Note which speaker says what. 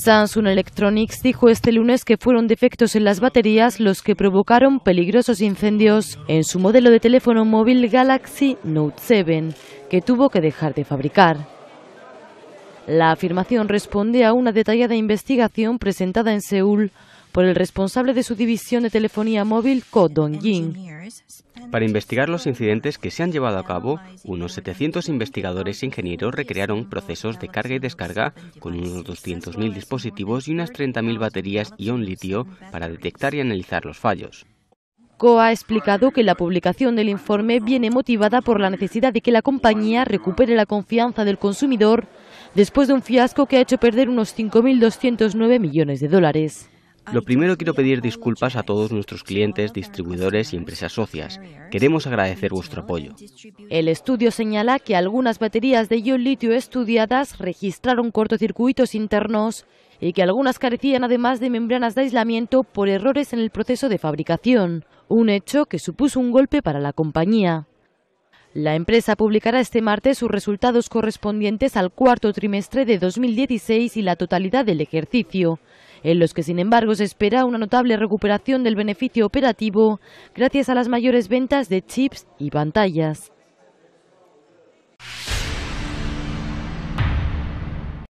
Speaker 1: Samsung Electronics dijo este lunes que fueron defectos en las baterías los que provocaron peligrosos incendios en su modelo de teléfono móvil Galaxy Note 7, que tuvo que dejar de fabricar. La afirmación responde a una detallada investigación presentada en Seúl por el responsable de su división de telefonía móvil, Ko Dong-jin,
Speaker 2: para investigar los incidentes que se han llevado a cabo, unos 700 investigadores e ingenieros recrearon procesos de carga y descarga con unos 200.000 dispositivos y unas 30.000 baterías ion litio para detectar y analizar los fallos.
Speaker 1: COA ha explicado que la publicación del informe viene motivada por la necesidad de que la compañía recupere la confianza del consumidor después de un fiasco que ha hecho perder unos 5.209 millones de dólares.
Speaker 2: Lo primero quiero pedir disculpas a todos nuestros clientes, distribuidores y empresas socias. Queremos agradecer vuestro apoyo.
Speaker 1: El estudio señala que algunas baterías de ion litio estudiadas registraron cortocircuitos internos y que algunas carecían además de membranas de aislamiento por errores en el proceso de fabricación, un hecho que supuso un golpe para la compañía. La empresa publicará este martes sus resultados correspondientes al cuarto trimestre de 2016 y la totalidad del ejercicio en los que sin embargo se espera una notable recuperación del beneficio operativo gracias a las mayores ventas de chips y pantallas.